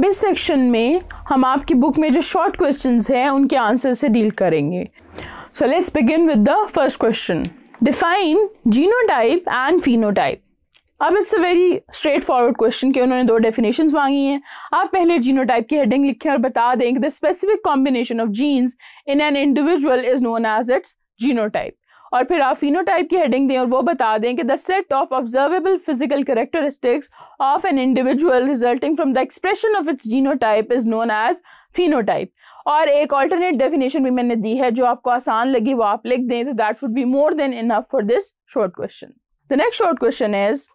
अब इस सेक्शन में हम आपकी बुक में जो शॉर्ट क्वेश्चंस हैं उनके आंसर से डील करेंगे so let's begin with the first question define genotype and phenotype अब it's a very straightforward question कि उन्होंने दो डेफिनेशन मांगी हैं आप पहले जीनोटाइप की हेडिंग लिखें और बता दें कि the specific combination of genes in an individual is known as its genotype और फिर आप फिनोटाइप की हेडिंग दें और वो बता दें कि the set of observable physical characteristics of an individual resulting from the expression of its genotype is known as phenotype और एक ऑल्टरनेट डेफिनेशन भी मैंने दी है जो आपको आसान लगी वो आप लिख दें तो that would be more than enough for this short question the next short question is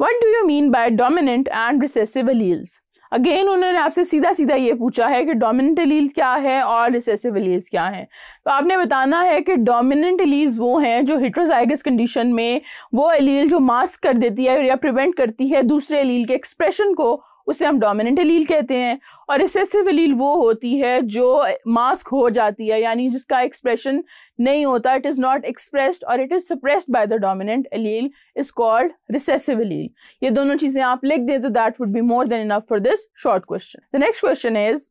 what do you mean by dominant and recessive alleles again उन्होंने आपसे सीधा सीधा ये पूछा है कि डोमिनेंट एलील क्या है और रिसेसिव एलील्स क्या हैं तो आपने बताना है कि डोमिनेंट एलील्स वो हैं जो हिट्रोजाइगस कंडीशन में वो एलील जो मास्क कर देती है या प्रिवेंट करती है दूसरे एलील के एक्सप्रेशन को उसे हम डोमिनेंट एलील कहते हैं और रिसेसिव एलील वो होती है जो मास्क हो जाती है यानी जिसका एक्सप्रेशन नहीं होता इट इज़ नॉट एक्सप्रेस्ड और it is suppressed by the dominant allele is called recessive allele ये दोनों चीज़ें आप लिख दें तो that would be more than enough for this short question the next question is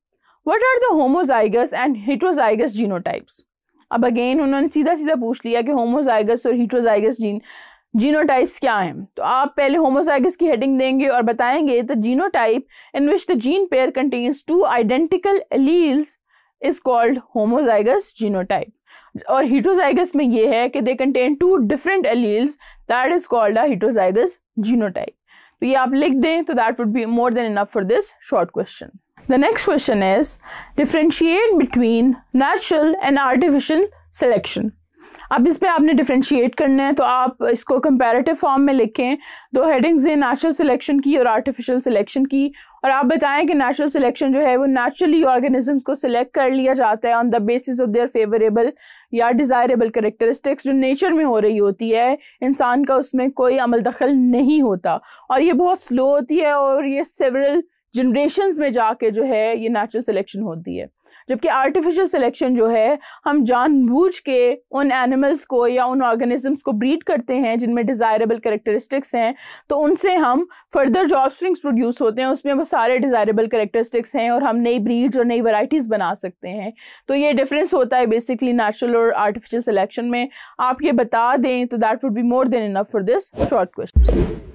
what are the homozygous and heterozygous genotypes अब again उन्होंने सीधा सीधा पूछ लिया कि होमोजाइगस और हीट्रोजाइगस जीन जीनोटाइप्स क्या हैं तो आप पहले होमोसाइगस की हेडिंग देंगे और बताएंगे the genotype in which the gene pair contains two identical alleles is called homozygous genotype और हीटोजाइगस में ये है कि they contain two different alleles that is called a heterozygous genotype तो ये आप लिख दें तो that would be more than enough for this short question the next question is differentiate between natural and artificial selection अब इस पर आपने डिफ्रेंशिएट करना है तो आप इसको कंपेरेटिव फॉर्म में लिखें दो हेडिंग्स हैं नेचुरल सिलेक्शन की और आर्टिफिशियल सिलेक्शन की और आप बताएं कि नेचुरल सिलेक्शन जो है वो नेचुरली ऑर्गेनिजम्स को सिलेक्ट कर लिया जाता है on the basis of their favourable या डिज़ायरेबल करेक्टरिस्टिक्स जो नेचर में हो रही होती है इंसान का उसमें कोई अमल दखल नहीं होता और ये बहुत स्लो होती है और ये सेवरल जनरेशन में जाके जो है ये नेचुरल सिलेक्शन होती है जबकि आर्टिफिशियल सिलेक्शन जो है हम जानबूझ के उन एनिमल्स को या उन ऑर्गेनिजम्स को ब्रीड करते हैं जिनमें डिज़ायरेबल करेक्टरिस्टिक्स हैं तो उनसे हम फर्दर जॉब स्ट्रिंग्स प्रोड्यूस होते हैं उसमें वो सारे डिज़ायरेबल करेक्टरिस्टिक्स हैं और हम नई ब्रीड्स और नई वराइटीज़ बना सकते हैं तो ये डिफरेंस होता है बेसिकली नेचुरल और आर्टिफिशियल सिलेक्शन में आप ये बता दें तो that would be more than enough for this short question